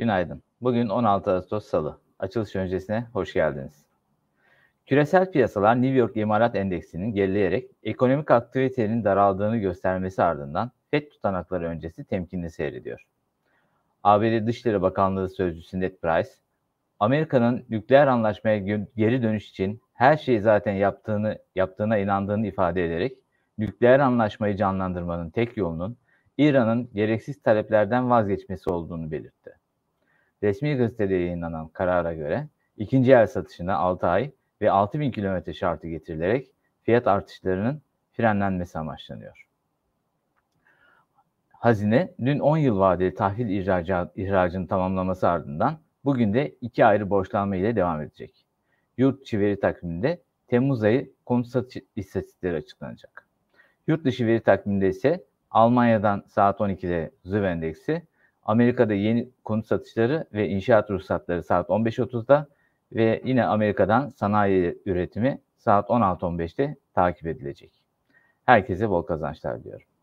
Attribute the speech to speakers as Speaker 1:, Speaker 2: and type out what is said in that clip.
Speaker 1: Günaydın. Bugün 16 Ağustos Salı. Açılış öncesine hoş geldiniz. Küresel piyasalar New York İmarat Endeksinin gerileyerek ekonomik aktivitenin daraldığını göstermesi ardından FED tutanakları öncesi temkinli seyrediyor. ABD Dışişleri Bakanlığı Sözcüsü Ned Price, Amerika'nın nükleer anlaşmaya geri dönüş için her şeyi zaten yaptığını yaptığına inandığını ifade ederek nükleer anlaşmayı canlandırmanın tek yolunun İran'ın gereksiz taleplerden vazgeçmesi olduğunu belirtti. Resmi gazetede yayınlanan karara göre ikinci el satışına 6 ay ve 6000 kilometre şartı getirilerek fiyat artışlarının frenlenmesi amaçlanıyor. Hazine dün 10 yıl vadeli tahvil ihracat, ihracını tamamlaması ardından bugün de iki ayrı borçlanma ile devam edecek. Yurt içi veri takviminde Temmuz ayı konut satış istatistikleri açıklanacak. Yurt dışı veri takviminde ise Almanya'dan saat 12'de Züvendeksi. Amerika'da yeni konut satışları ve inşaat ruhsatları saat 15.30'da ve yine Amerika'dan sanayi üretimi saat 16.15'te takip edilecek. Herkese bol kazançlar diliyorum.